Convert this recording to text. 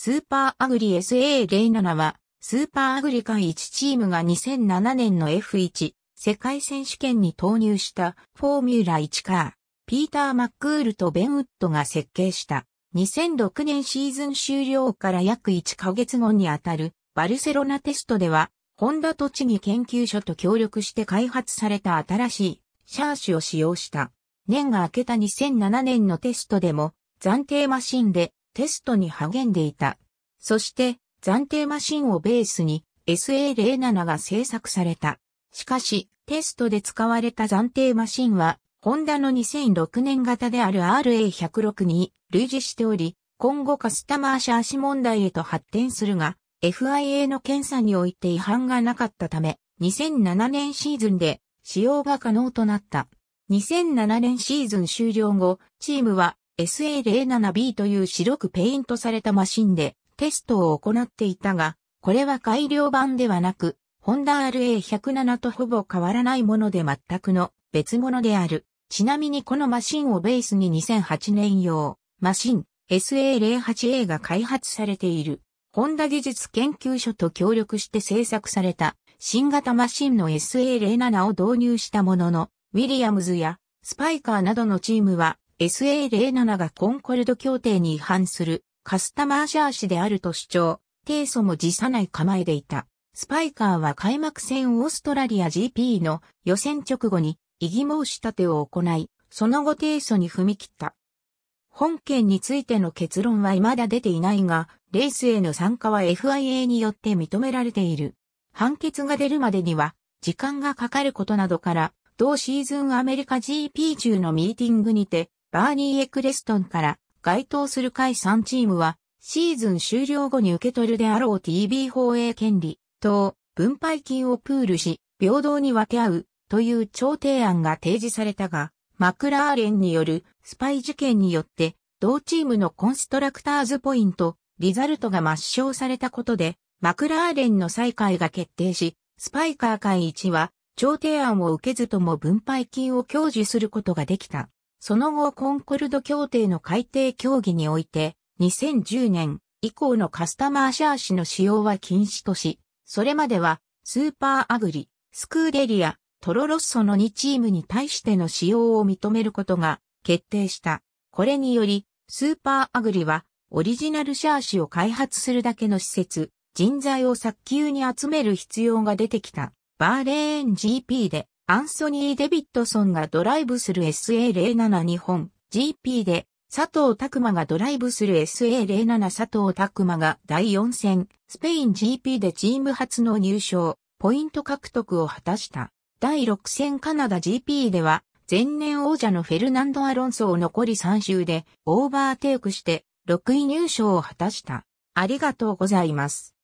スーパーアグリ SA07 は、スーパーアグリ界1チームが2007年の F1 世界選手権に投入したフォーミュラ1カー、ピーター・マックールとベンウッドが設計した2006年シーズン終了から約1ヶ月後にあたるバルセロナテストでは、ホンダ栃木研究所と協力して開発された新しいシャーシを使用した。年が明けた2007年のテストでも暫定マシンでテストに励んでいた。そして、暫定マシンをベースに SA07 が製作された。しかし、テストで使われた暫定マシンは、ホンダの2006年型である RA106 に類似しており、今後カスタマーシャーシ問題へと発展するが、FIA の検査において違反がなかったため、2007年シーズンで使用が可能となった。2007年シーズン終了後、チームは SA07B という白くペイントされたマシンでテストを行っていたが、これは改良版ではなく、ホンダ RA107 とほぼ変わらないもので全くの別物である。ちなみにこのマシンをベースに2008年用、マシン SA08A が開発されている。ホンダ技術研究所と協力して制作された新型マシンの SA07 を導入したものの、ウィリアムズやスパイカーなどのチームは SA07 がコンコルド協定に違反するカスタマーシャー氏であると主張、提訴も辞さない構えでいた。スパイカーは開幕戦オーストラリア GP の予選直後に異議申し立てを行い、その後提訴に踏み切った。本件についての結論は未だ出ていないが、レースへの参加は FIA によって認められている。判決が出るまでには、時間がかかることなどから、同シーズンアメリカ GP 中のミーティングにて、バーニー・エクレストンから該当する下位3チームは、シーズン終了後に受け取るであろう TV 放映権利等分配金をプールし、平等に分け合うという調停案が提示されたが、マクラーレンによるスパイ事件によって、同チームのコンストラクターズポイント、リザルトが抹消されたことで、マクラーレンの再開が決定し、スパイカー会1は、調停案を受けずとも分配金を享受することができた。その後コンコルド協定の改定協議において、2010年以降のカスタマーシャーシの使用は禁止とし、それまではスーパーアグリ、スクーデリア、トロロッソの2チームに対しての使用を認めることが決定した。これにより、スーパーアグリはオリジナルシャーシを開発するだけの施設、人材を早急に集める必要が出てきた。バーレーン GP でアンソニー・デビッドソンがドライブする SA07 日本 GP で、佐藤拓馬がドライブする SA07 佐藤拓馬が第4戦、スペイン GP でチーム初の入賞、ポイント獲得を果たした。第6戦カナダ GP では、前年王者のフェルナンド・アロンソを残り3周でオーバーテイクして6位入賞を果たした。ありがとうございます。